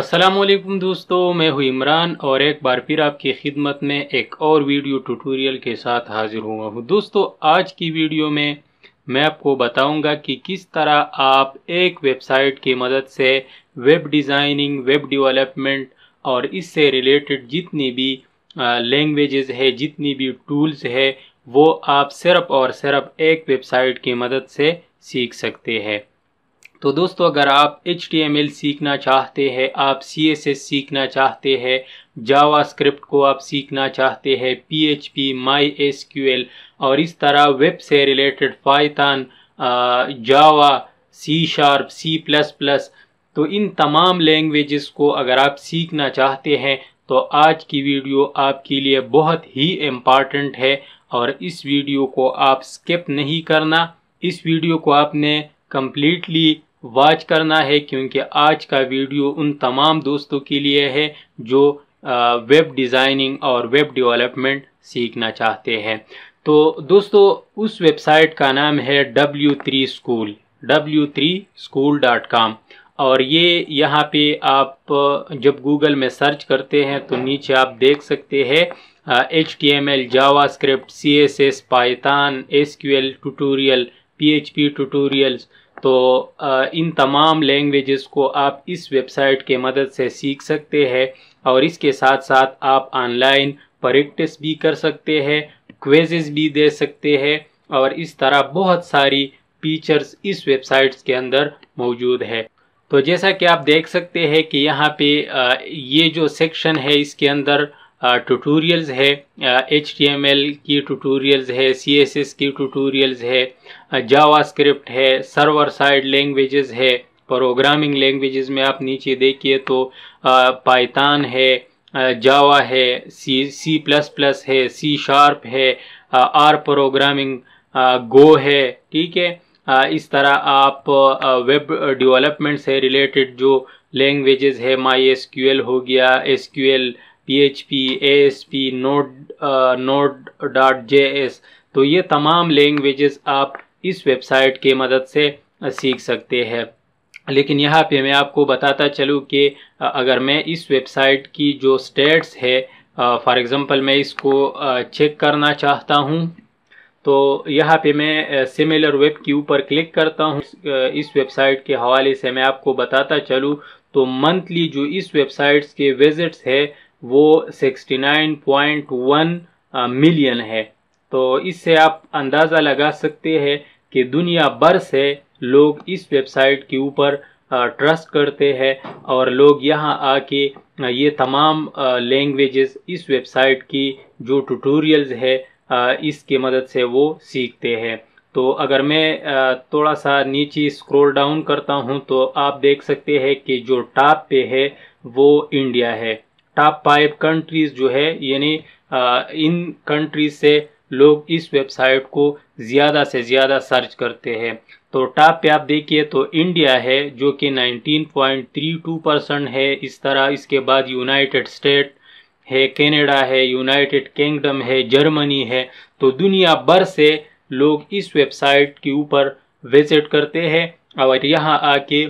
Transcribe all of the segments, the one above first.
असलम दोस्तों मैं हूँ इमरान और एक बार फिर आपकी खिदमत में एक और वीडियो ट्यूटोरियल के साथ हाजिर हुआ हूँ दोस्तों आज की वीडियो में मैं आपको बताऊंगा कि किस तरह आप एक वेबसाइट की मदद से वेब डिज़ाइनिंग वेब डेवलपमेंट और इससे रिलेटेड जितनी भी लैंग्वेजेस है जितनी भी टूल्स है वो आप सिर्फ और सिर्फ एक वेबसाइट की मदद से सीख सकते हैं तो दोस्तों अगर आप एच सीखना चाहते हैं आप सी सीखना चाहते हैं जावा स्क्रिप्ट को आप सीखना चाहते हैं P H P my S Q L और इस तरह वेब से related python Java C sharp C plus plus तो इन तमाम लैंग्वेजेस को अगर आप सीखना चाहते हैं तो आज की वीडियो आपके लिए बहुत ही इम्पॉर्टेंट है और इस वीडियो को आप स्किप नहीं करना इस वीडियो को आपने कम्प्लीटली वॉच करना है क्योंकि आज का वीडियो उन तमाम दोस्तों के लिए है जो वेब डिज़ाइनिंग और वेब डेवलपमेंट सीखना चाहते हैं तो दोस्तों उस वेबसाइट का नाम है W three school W three school dot com और ये यहाँ पे आप जब गूगल में सर्च करते हैं तो नीचे आप देख सकते हैं H T M L JavaScript C S S python S Q L tutorial P H P tutorials तो इन तमाम लैंग्वेजेस को आप इस वेबसाइट के मदद से सीख सकते हैं और इसके साथ साथ आप ऑनलाइन प्रैक्टिस भी कर सकते हैं क्वेजेस भी दे सकते हैं और इस तरह बहुत सारी फीचर्स इस वेबसाइट्स के अंदर मौजूद है तो जैसा कि आप देख सकते हैं कि यहाँ पे ये जो सेक्शन है इसके अंदर ट्यूटोरियल्स है एच टी एम एल की ट्यूटोरियल्स है सी एस एस की ट्यूटोरियल्स है जावा स्क्रिप्ट है सर्वर साइड लैंग्वेजेस है प्रोग्रामिंग लैंग्वेजेस में आप नीचे देखिए तो पाइथान है जावा है सी सी प्लस प्लस है सी शार्प है आर प्रोग्रामिंग गो है ठीक है इस तरह आप वेब डेवलपमेंट से रिलेटेड जो लैंग्वेजेस है माई एस क्यू एल हो गया S Q L P S P node node dot J S तो ये तमाम लैंग्वेजेस आप इस वेबसाइट के मदद से uh, सीख सकते हैं लेकिन यहाँ पे मैं आपको बताता चलूँ कि uh, अगर मैं इस वेबसाइट की जो स्टेट्स है फॉर uh, एग्ज़ाम्पल मैं इसको चेक करना चाहता हूँ तो यहाँ पे मैं सिमिलर वेब के ऊपर क्लिक करता हूँ इस वेबसाइट के हवाले से मैं आपको बताता चलूँ तो मंथली जो इस वेबसाइट्स के विजिट्स है वो 69.1 मिलियन है तो इससे आप अंदाज़ा लगा सकते हैं कि दुनिया भर से लोग इस वेबसाइट के ऊपर ट्रस्ट करते हैं और लोग यहाँ आके ये तमाम लैंग्वेजेस इस वेबसाइट की जो ट्यूटोरियल्स है इसके मदद से वो सीखते हैं तो अगर मैं थोड़ा सा नीचे स्क्रॉल डाउन करता हूँ तो आप देख सकते हैं कि जो टॉप पे है वो इंडिया है टॉप फाइव कंट्रीज जो है यानी इन कंट्रीज से लोग इस वेबसाइट को ज़्यादा से ज़्यादा सर्च करते हैं तो टॉप पे आप देखिए तो इंडिया है जो कि 19.32 परसेंट है इस तरह इसके बाद यूनाइटेड स्टेट है कनाडा है यूनाइटेड किंगडम है जर्मनी है तो दुनिया भर से लोग इस वेबसाइट के ऊपर विजिट करते हैं और यहाँ आके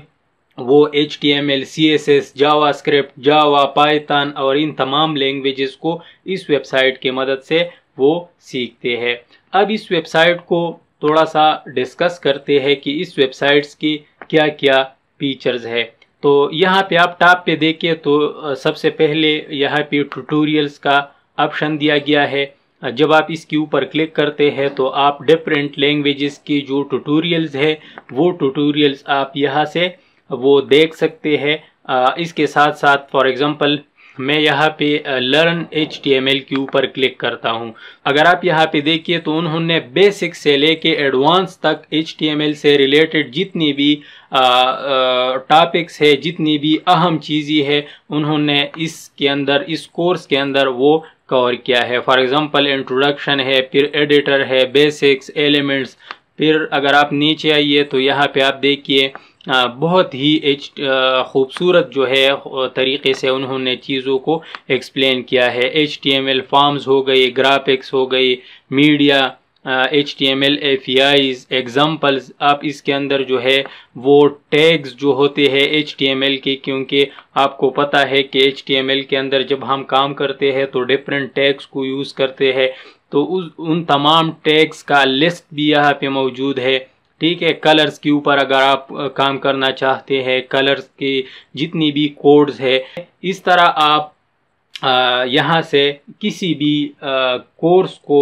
वो H T M L C S S JavaScript Java python और इन तमाम लैंग्वेजेस को इस वेबसाइट के मदद से वो सीखते हैं अब इस वेबसाइट को थोड़ा सा डिस्कस करते हैं कि इस वेबसाइट्स की क्या क्या फीचर्स है तो यहाँ पे आप टॉप पे देखिए तो सबसे पहले यहाँ पे ट्यूटोरियल्स का ऑप्शन दिया गया है जब आप इसके ऊपर क्लिक करते हैं तो आप डिफरेंट लैंग्वेजेस की जो ट्यूटोरियल्स है वो ट्यूटोरियल्स आप यहाँ से वो देख सकते हैं इसके साथ साथ फॉर एग्ज़ाम्पल मैं यहाँ पे लर्न एच के ऊपर क्लिक करता हूँ अगर आप यहाँ पे देखिए तो उन्होंने बेसिक से लेके एडवांस तक एच से रिलेटेड जितनी भी टॉपिक्स है जितनी भी अहम चीज़ें है उन्होंने इसके अंदर इस कोर्स के अंदर वो कवर किया है फॉर एग्ज़ाम्पल इंट्रोडक्शन है फिर एडिटर है बेसिक्स एलिमेंट्स फिर अगर आप नीचे आइए तो यहाँ पर आप देखिए बहुत ही खूबसूरत जो है तरीके से उन्होंने चीज़ों को एक्सप्लेन किया है H T M L forms हो गए ग्राफिक्स हो गई media H T M L F Is examples आप इसके अंदर जो है वो टैग्स जो होते हैं एच टी एम एल के क्योंकि आपको पता है कि एच टी एम एल के अंदर जब हम काम करते हैं तो डिफरेंट टैग्स को यूज़ करते हैं तो उस उन तमाम टैग्स का लिस्ट भी यहाँ पे मौजूद है ठीक है कलर्स के ऊपर अगर आप काम करना चाहते हैं कलर्स के जितनी भी कोड्स है इस तरह आप यहाँ से किसी भी कोर्स को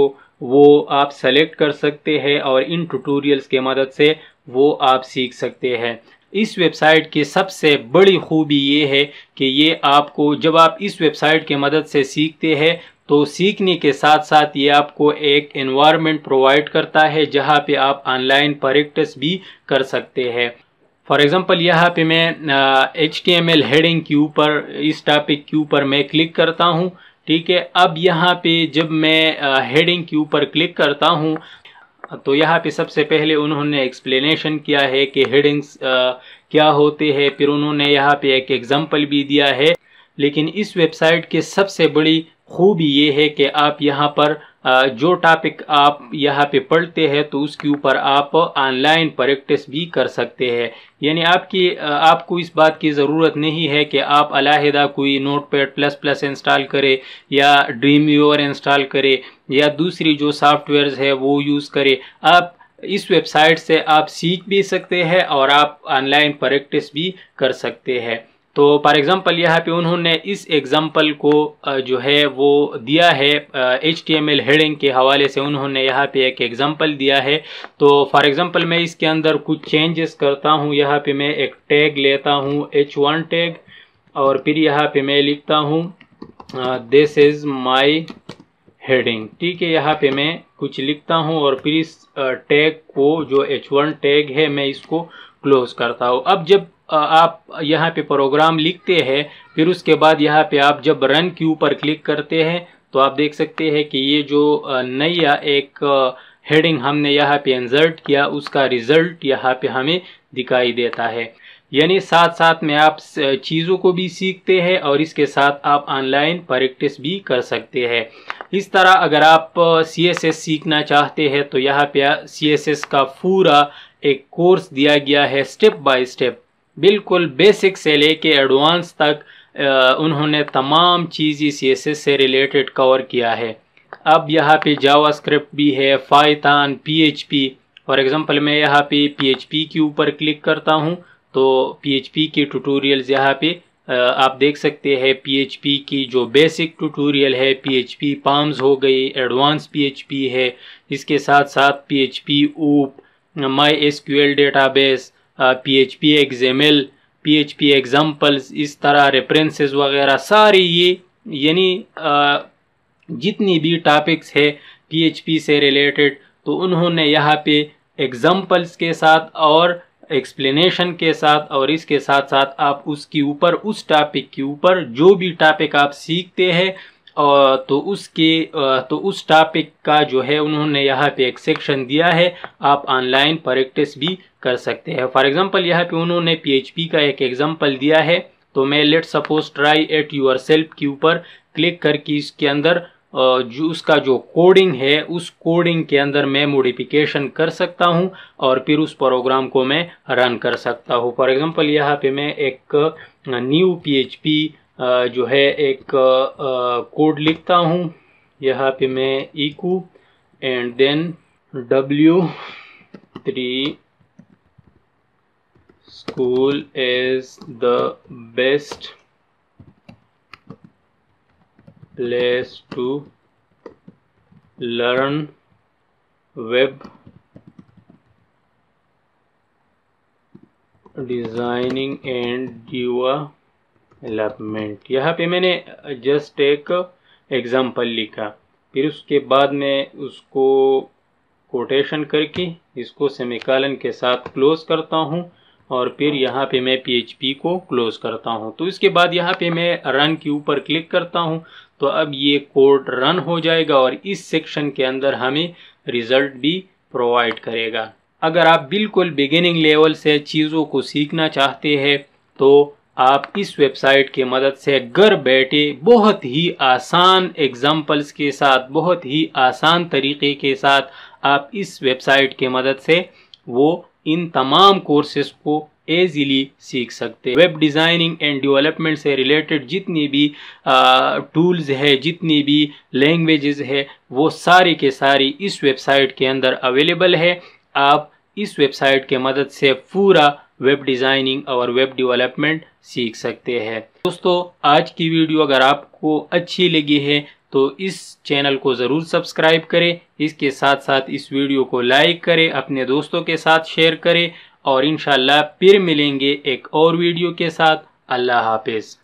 वो आप सेलेक्ट कर सकते हैं और इन ट्यूटोरियल्स के मदद से वो आप सीख सकते हैं इस वेबसाइट की सबसे बड़ी खूबी ये है कि ये आपको जब आप इस वेबसाइट के मदद से सीखते हैं तो सीखने के साथ साथ ये आपको एक एनवायरनमेंट प्रोवाइड करता है जहाँ पे आप ऑनलाइन प्रैक्टिस भी कर सकते हैं फॉर एग्ज़ाम्पल यहाँ पे मैं H T M L heading के ऊपर इस टॉपिक के ऊपर मैं क्लिक करता हूँ ठीक है अब यहाँ पे जब मैं हेडिंग के ऊपर क्लिक करता हूँ तो यहाँ पे सबसे पहले उन्होंने एक्सप्लेनेशन किया है कि हेडिंग्स क्या होते हैं फिर उन्होंने यहाँ पे एक एग्जाम्पल भी दिया है लेकिन इस वेबसाइट के सबसे बड़ी खूबी ये है कि आप यहाँ पर जो टॉपिक आप यहाँ पे पढ़ते हैं तो उसके ऊपर आप ऑनलाइन प्रैक्टिस भी कर सकते हैं यानी आपकी आपको इस बात की ज़रूरत नहीं है कि आप अलाहिदा कोई notepad plus plus install करें या ड्रीम व्यूअर इंस्टॉल करें या दूसरी जो सॉफ्टवेयर्स है वो यूज़ करें आप इस वेबसाइट से आप सीख भी सकते हैं और आप ऑनलाइन प्रैक्टिस भी कर सकते हैं तो फॉर एग्ज़ाम्पल यहाँ पे उन्होंने इस एग्ज़ाम्पल को जो है वो दिया है H T M L heading के हवाले से उन्होंने यहाँ पे एक एग्ज़ाम्पल दिया है तो फॉर एग्ज़ाम्पल मैं इसके अंदर कुछ चेंजेस करता हूँ यहाँ पे मैं एक टैग लेता हूँ एच वन टैग और फिर यहाँ पे मैं लिखता हूँ दिस इज़ माई हेडिंग ठीक है यहाँ पे मैं कुछ लिखता हूँ और फिर इस टैग को जो एच वन टैग है मैं इसको क्लोज करता हूँ अब जब आप यहाँ पे प्रोग्राम लिखते हैं फिर उसके बाद यहाँ पे आप जब रन के ऊपर क्लिक करते हैं तो आप देख सकते हैं कि ये जो नया एक हेडिंग हमने यहाँ पे इंजर्ट किया उसका रिजल्ट यहाँ पे हमें दिखाई देता है यानी साथ साथ में आप चीज़ों को भी सीखते हैं और इसके साथ आप ऑनलाइन प्रैक्टिस भी कर सकते हैं इस तरह अगर आप सीएसएस सीखना चाहते हैं तो यहाँ पे सीएसएस का पूरा एक कोर्स दिया गया है स्टेप बाय स्टेप बिल्कुल बेसिक से लेके एडवांस तक उन्होंने तमाम चीज़ ई सी से रिलेटेड कवर किया है अब यहाँ पे जावास्क्रिप्ट भी है फाइथान पीएचपी फॉर एग्जांपल मैं यहाँ पे पीएचपी के ऊपर क्लिक करता हूँ तो पीएचपी के ट्यूटोरियल्स यहाँ पे आप देख सकते हैं पीएचपी की जो बेसिक ट्यूटोरियल है पीएचपी पाम्स हो गई एडवांस पीएचपी है इसके साथ साथ पीएचपी ऊप माई S Q MySQL database P H P example P H P examples इस तरह रेफरेंसेस वगैरह सारी ये यानी जितनी भी टॉपिक्स है पी एच पी से रिलेटेड तो उन्होंने यहाँ पे एग्जाम्पल्स के साथ और एक्सप्लेनेशन के साथ और इसके साथ साथ आप उसके ऊपर उस टॉपिक के ऊपर जो भी टॉपिक आप सीखते हैं तो उसके तो उस टॉपिक का जो है उन्होंने यहाँ पे एक सेक्शन दिया है आप ऑनलाइन प्रैक्टिस भी कर सकते हैं फॉर एग्जाम्पल यहाँ पे उन्होंने पी का एक एग्जाम्पल दिया है तो मैं let suppose try it yourself के ऊपर क्लिक करके इसके अंदर जो उसका जो कोडिंग है उस कोडिंग के अंदर मैं मोडिफिकेशन कर सकता हूँ और फिर उस प्रोग्राम को मैं रन कर सकता हूँ फॉर एग्जाम्पल यहाँ पे मैं एक न्यू पी जो है एक कोड लिखता हूँ यहाँ पे मैं इकू and then W three school is the best place to learn web designing and development यहाँ पे मैंने जस्ट एक एग्ज़ाम्पल लिखा फिर उसके बाद में उसको कोटेशन करके इसको सेमिकालन के साथ क्लोज करता हूँ और फिर हाँ। यहाँ पे मैं PHP को क्लोज करता हूँ तो इसके बाद यहाँ पे मैं रन के ऊपर क्लिक करता हूँ तो अब ये कोड रन हो जाएगा और इस सेक्शन के अंदर हमें रिज़ल्ट भी प्रोवाइड करेगा अगर आप बिल्कुल बिगिनिंग लेवल से चीज़ों को सीखना चाहते हैं तो आप इस वेबसाइट के मदद से घर बैठे बहुत ही आसान एग्जाम्पल्स के साथ बहुत ही आसान तरीके के साथ आप इस वेबसाइट के मदद से वो इन तमाम कोर्सेज को ईजीली सीख सकते वेब डिज़ाइनिंग एंड डेवलपमेंट से रिलेटेड जितनी भी टूल्स है जितनी भी लैंग्वेजेस है वो सारी के सारी इस वेबसाइट के अंदर अवेलेबल है आप इस वेबसाइट के मदद से पूरा वेब डिज़ाइनिंग और वेब डेवलपमेंट सीख सकते हैं दोस्तों आज की वीडियो अगर आपको अच्छी लगी है तो इस चैनल को ज़रूर सब्सक्राइब करें इसके साथ साथ इस वीडियो को लाइक करें अपने दोस्तों के साथ शेयर करें और इन फिर मिलेंगे एक और वीडियो के साथ अल्लाह हाफिज़